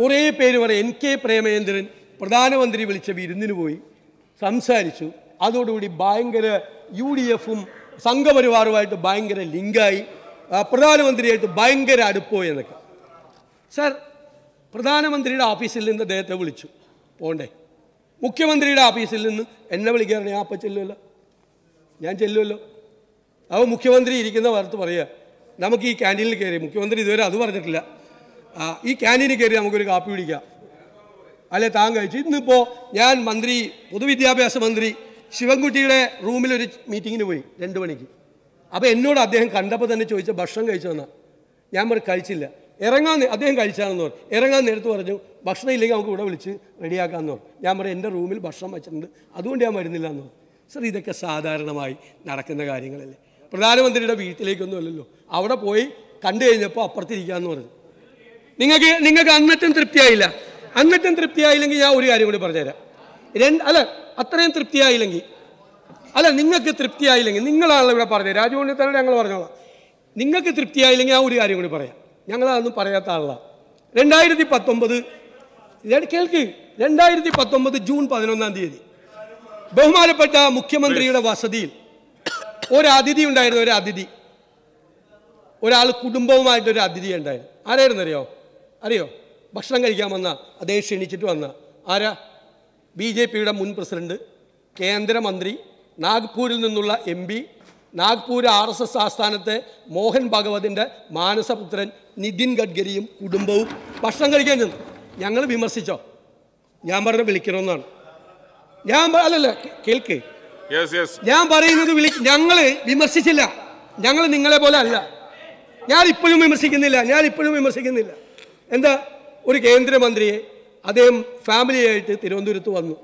കുറേ പേര് പറയും എൻ കെ പ്രേമേന്ദ്രൻ പ്രധാനമന്ത്രി വിളിച്ച വിരുന്നിന് പോയി സംസാരിച്ചു അതോടുകൂടി ഭയങ്കര യു ഡി എഫും സംഘപരിവാറുമായിട്ട് ഭയങ്കര ലിങ്കായി പ്രധാനമന്ത്രിയായിട്ട് ഭയങ്കര അടുപ്പോ എന്നൊക്കെ സർ പ്രധാനമന്ത്രിയുടെ ഓഫീസിൽ നിന്ന് അദ്ദേഹത്തെ വിളിച്ചു പോണ്ടേ മുഖ്യമന്ത്രിയുടെ ഓഫീസിൽ നിന്ന് എന്നെ വിളിക്കാറുണ്ട് ഞാൻ അപ്പം ചെല്ലുമല്ലോ ഞാൻ ചെല്ലുമല്ലോ അപ്പോൾ മുഖ്യമന്ത്രി ഇരിക്കുന്ന വാർത്ത പറയുക നമുക്ക് ഈ ക്യാൻറ്റീനിൽ കയറി മുഖ്യമന്ത്രി ഇതുവരെ അത് പറഞ്ഞിട്ടില്ല ആ ഈ ക്യാൻറ്റീനിൽ കയറി നമുക്കൊരു കാപ്പി കുടിക്കാം അല്ലെ താൻ കഴിച്ചു ഇന്നിപ്പോൾ ഞാൻ മന്ത്രി പൊതുവിദ്യാഭ്യാസ മന്ത്രി ശിവൻകുട്ടിയുടെ റൂമിൽ ഒരു മീറ്റിങ്ങിന് പോയി രണ്ട് മണിക്ക് അപ്പോൾ എന്നോട് അദ്ദേഹം കണ്ടപ്പോൾ തന്നെ ചോദിച്ച ഭക്ഷണം കഴിച്ചോന്നാ ഞാൻ പറഞ്ഞു കഴിച്ചില്ല ഇറങ്ങാൻ അദ്ദേഹം കഴിച്ചാണെന്ന് പറഞ്ഞു ഇറങ്ങാൻ നേരത്ത് പറഞ്ഞു ഭക്ഷണം ഇല്ലെങ്കിൽ നമുക്ക് ഇവിടെ വിളിച്ച് റെഡിയാക്കാമെന്ന് പറഞ്ഞു ഞാൻ പറഞ്ഞു എൻ്റെ റൂമിൽ ഭക്ഷണം വെച്ചിട്ടുണ്ട് അതുകൊണ്ട് ഞാൻ വരുന്നില്ല എന്ന് പറഞ്ഞു സർ ഇതൊക്കെ സാധാരണമായി നടക്കുന്ന കാര്യങ്ങളല്ലേ പ്രധാനമന്ത്രിയുടെ വീട്ടിലേക്കൊന്നുമല്ലല്ലോ അവിടെ പോയി കണ്ടു കഴിഞ്ഞപ്പോൾ അപ്പുറത്തിരിക്കാമെന്ന് പറഞ്ഞു നിങ്ങൾക്ക് നിങ്ങൾക്ക് അന്നറ്റും തൃപ്തിയായില്ല അന്നറ്റും തൃപ്തിയായില്ലെങ്കിൽ ഞാൻ ഒരു കാര്യം കൂടി പറഞ്ഞുതരാം രണ്ട് അല്ല അത്രയും തൃപ്തിയായില്ലെങ്കിൽ അല്ല നിങ്ങൾക്ക് തൃപ്തിയായില്ലെങ്കിൽ നിങ്ങളാണല്ലോ ഇവിടെ പറഞ്ഞത് രാജുവിനെ തന്നെ ഞങ്ങൾ പറഞ്ഞോളാം നിങ്ങൾക്ക് തൃപ്തിയായില്ലെങ്കിൽ ആ ഒരു കാര്യം കൂടി പറയാം ഞങ്ങളതൊന്നും പറയാത്ത ആളാണ് രണ്ടായിരത്തി പത്തൊമ്പത് കേൾക്ക് രണ്ടായിരത്തി പത്തൊമ്പത് ജൂൺ പതിനൊന്നാം തീയതി ബഹുമാനപ്പെട്ട മുഖ്യമന്ത്രിയുടെ വസതിയിൽ ഒരതിഥി ഉണ്ടായിരുന്നു ഒരു അതിഥി ഒരാൾ കുടുംബവുമായിട്ട് ഒരു അതിഥി ഉണ്ടായിരുന്നു ആരായിരുന്നു അറിയോ അറിയോ ഭക്ഷണം കഴിക്കാൻ വന്ന അദ്ദേഹം ക്ഷണിച്ചിട്ട് വന്ന ആരാ ബി ജെ പിയുടെ മുൻ പ്രസിഡന്റ് കേന്ദ്രമന്ത്രി നാഗ്പൂരിൽ നിന്നുള്ള M P Nagpur R S S ആസ്ഥാനത്തെ മോഹൻ ഭാഗവതിൻ്റെ മാനസപുത്രൻ നിതിൻ ഗഡ്കരിയും കുടുംബവും ഭക്ഷണം കഴിക്കാൻ ചെന്നു ഞങ്ങൾ വിമർശിച്ചോ ഞാൻ പറഞ്ഞു വിളിക്കണമെന്നാണ് ഞാൻ അല്ലല്ല കേൾക്ക് ഞാൻ പറയുന്നത് വിളി ഞങ്ങൾ വിമർശിച്ചില്ല ഞങ്ങൾ നിങ്ങളെ പോലെ അല്ല ഞാൻ ഇപ്പോഴും വിമർശിക്കുന്നില്ല ഞാൻ ഇപ്പോഴും വിമർശിക്കുന്നില്ല എന്താ ഒരു കേന്ദ്രമന്ത്രിയെ അദ്ദേഹം ഫാമിലിയായിട്ട് തിരുവനന്തപുരത്ത് വന്നു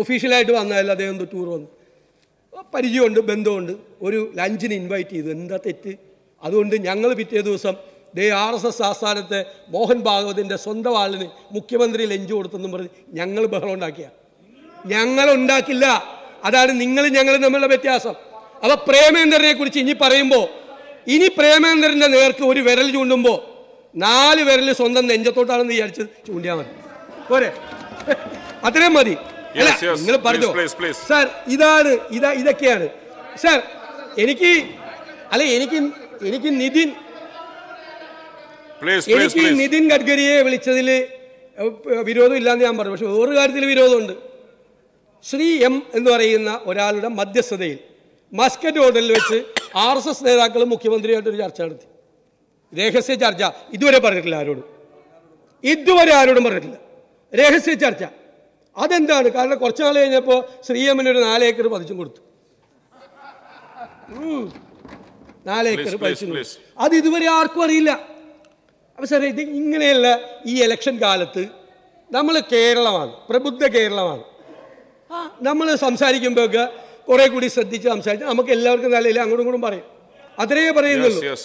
ഒഫീഷ്യലായിട്ട് വന്നതല്ല അദ്ദേഹം ടൂർ വന്നു പരിചയമുണ്ട് ബന്ധമുണ്ട് ഒരു ലഞ്ചിന് ഇൻവൈറ്റ് ചെയ്തു എന്താ തെറ്റ് അതുകൊണ്ട് ഞങ്ങൾ പിറ്റേ ദിവസം ദേ ആർ എസ് എസ് ആസ്ഥാനത്തെ മോഹൻ ഭാഗവതിൻ്റെ സ്വന്തം ആളിന് മുഖ്യമന്ത്രി ലഞ്ച് കൊടുത്തെന്നും പറഞ്ഞ് ഞങ്ങൾ ബഹളം ഉണ്ടാക്കിയ ഞങ്ങൾ ഉണ്ടാക്കില്ല അതാണ് നിങ്ങൾ ഞങ്ങൾ തമ്മിലുള്ള വ്യത്യാസം അപ്പോൾ പ്രേമേന്ദ്രനെ കുറിച്ച് ഇനി പറയുമ്പോൾ ഇനി പ്രേമേന്ദ്രൻ്റെ നേർക്ക് ഒരു വിരൽ ചൂണ്ടുമ്പോൾ നാല് പേരിൽ സ്വന്തം നെഞ്ചത്തോട്ടാണെന്ന് വിചാരിച്ച് ചൂണ്ടിയാൽ മതി പോരെ അത്രയും മതി നിങ്ങൾ പറഞ്ഞു സാർ ഇതാണ് ഇതാ ഇതൊക്കെയാണ് സാർ എനിക്ക് അല്ല എനിക്ക് എനിക്ക് നിതിൻ എനിക്ക് നിതിൻ ഗഡ്കരിയെ വിളിച്ചതിൽ വിരോധം ഇല്ലാന്ന് ഞാൻ പറഞ്ഞു പക്ഷെ വേറൊരു കാര്യത്തിൽ വിരോധമുണ്ട് ശ്രീ എം എന്ന് പറയുന്ന ഒരാളുടെ മധ്യസ്ഥതയിൽ മസ്കറ്റ് ഹോട്ടലിൽ വെച്ച് ആർ എസ് എസ് നേതാക്കളും മുഖ്യമന്ത്രിയായിട്ടൊരു ചർച്ച നടത്തി രഹസ്യ ചർച്ച ഇതുവരെ പറഞ്ഞിട്ടില്ല ആരോടും ഇതുവരെ ആരോടും പറഞ്ഞിട്ടില്ല രഹസ്യ ചർച്ച അതെന്താണ് കാരണം കുറച്ച് നാൾ കഴിഞ്ഞപ്പോൾ ശ്രീയമ്മന് ഒരു നാലേക്കർ പതിച്ചും കൊടുത്തു നാലേക്കർ പതിച്ചു അത് ഇതുവരെ ആർക്കും അറിയില്ല അപ്പം സാറേ ഇത് ഇങ്ങനെയല്ല ഈ ഇലക്ഷൻ കാലത്ത് നമ്മൾ കേരളമാണ് പ്രബുദ്ധ കേരളമാണ് ആ നമ്മൾ സംസാരിക്കുമ്പോഴൊക്കെ കുറെ കൂടി ശ്രദ്ധിച്ച് സംസാരിച്ച് നമുക്ക് എല്ലാവർക്കും നല്ല അങ്ങോട്ടും ഇങ്ങോട്ടും പറയും അത്രയേ പറയുന്നുള്ളൂ